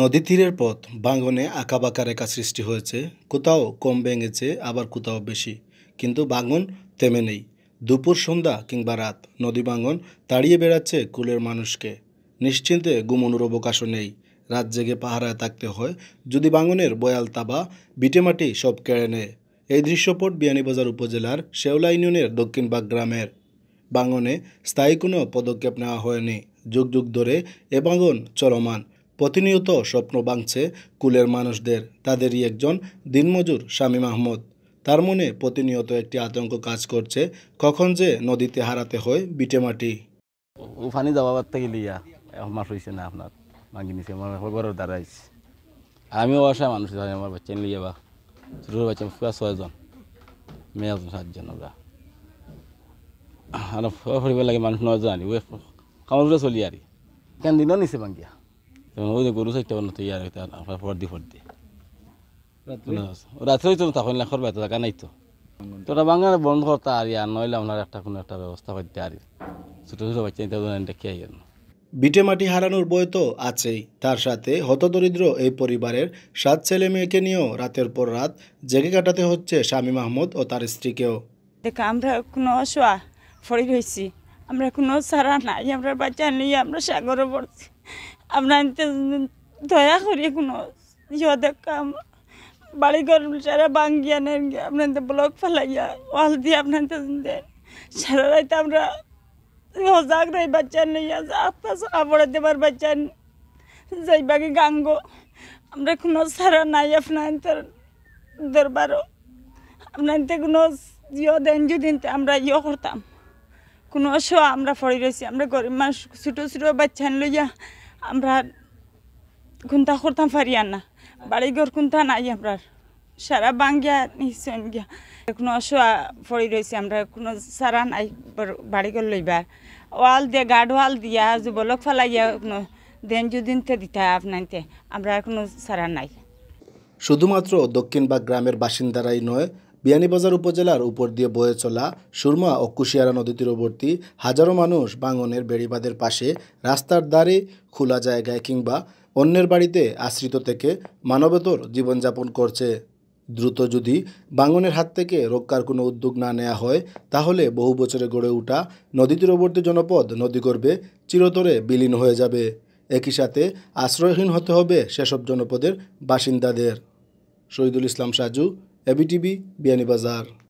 নদী তীরের পথ বাঙনে আঁকাবাঁকা রেখা সৃষ্টি হয়েছে কোথাও কম ভেঙেছে আবার কোথাও বেশি কিন্তু বাঙন থেমে নেই দুপুর সন্ধ্যা কিংবা রাত নদী বাঙন তাড়িয়ে বেড়াচ্ছে কুলের মানুষকে নিশ্চিন্তে ঘুমনোর অবকাশও নেই রাত জেগে পাহারায় থাকতে হয় যদি বাঙনের বয়াল তাবা বিটেমাটি সব কেড়ে নেয় এই দৃশ্যপট বিয়ানীবাজার উপজেলার শেওলা ইউনিয়নের দক্ষিণবাগ গ্রামের বাঙনে স্থায়ী কোনো পদক্ষেপ নেওয়া হয়নি যুগ যুগ ধরে এ বাঙন চলমান প্রতিনিয়ত স্বপ্ন বাংছে কুলের মানুষদের তাদেরই একজন দিনমজুর শামীম আহমদ তার মনে প্রতিনিয়ত একটি আতঙ্ক কাজ করছে কখন যে নদীতে হারাতে হয় বিটে উফানি ফানি যাওয়ার থেকে লিয়া মাস হয়েছে না আপনার মাঙ্গি নিছে আমার দাঁড়াইছে আমিও আসা মানুষ আমার বাচ্চা লিয়ে বা ছোট বাচ্চা পুরা ছয়জন মেয়ে সাতজন আমরা আর ফুৰিব লাগে নয়জন আনি ওই কামত চলি আর কেন দিনৰ নিছে মাঙ্গিয়া ওই গরু চাইতে পারেন তো ইয়ার আপনার ফর দি ফর দি রাত্রে হইতো তখন লাখর বেতো টাকা নাই তো তোরা বাংলা বন্ধ করতা আর ইয়ার নইলে আপনার একটা কোনো একটা ব্যবস্থা করতে আর ছোট ছোট বাচ্চা নিতে দেখে আইয়ার না বিটে মাটি হারানোর বয় তো আছেই তার সাথে হতদরিদ্র এই পরিবারের সাত ছেলে মেয়েকে নিয়েও রাতের পর রাত জেগে কাটাতে হচ্ছে স্বামী মাহমুদ ও তার স্ত্রীকেও দেখ আমরা কোনো অসুয়া ফড়ি রয়েছি আমরা কোনো সারা নাই আমরা বাচ্চা নিয়ে আমরা সাগরে পড়ছি আপনার দয়া করি কোনো ইয়ে দেখাম বাড়ি ঘর সারা ভাঙ্গিয়া নেন আপনাদের ব্লক ফেলাইয়া ওয়াল দিয়ে আপনাদের দেন সারা রাত আমরা হজাক রই বাচ্চা নেই আশপাশ কাপড়ে দেবার বাচ্চা যাই যাইবাগে গাঙ্গো আমরা কোনো সারা নাই আপনাদের দরবারও আপনাদের কোনো ইয়ে দেন যদি আমরা ইয়ে করতাম কোনো অসহ আমরা পড়ে রয়েছি আমরা গরিব মানুষ ছোটো ছোটো বাচ্চা লইয়া আমরা খুন্তা করতাম পারিয়ান না বাড়িঘর খুন্তা নাই আমরা সারা বাঙ্গিয়া নিশ্চয় গিয়া এখনো শোয়া পড়ি রয়েছে আমরা কোনো সারা নাই বাড়িঘর লইবার ওয়াল দিয়ে গার্ড ওয়াল দিয়া যুবলক ফালাইয়া এখনো দেন যুদিনতে দিতা আপনাইতে আমরা এখনো সারা নাই শুধুমাত্র দক্ষিণ বা গ্রামের বাসিন্দারাই নয় বিয়ানীবাজার উপজেলার উপর দিয়ে বয়ে চলা সুরমা ও কুশিয়ারা নদী তীরবর্তী হাজারো মানুষ বাঙনের বেড়িবাঁধের পাশে রাস্তার দ্বারে খোলা জায়গায় কিংবা অন্যের বাড়িতে আশ্রিত থেকে মানবেতর জীবনযাপন করছে দ্রুত যদি বাঙনের হাত থেকে রক্ষার কোনো উদ্যোগ না নেওয়া হয় তাহলে বহু বছরে গড়ে ওঠা নদী তীরবর্তী জনপদ গর্বে চিরতরে বিলীন হয়ে যাবে একই সাথে আশ্রয়হীন হতে হবে সেসব জনপদের বাসিন্দাদের শহীদুল ইসলাম সাজু एबीटीबी बी बी बाजार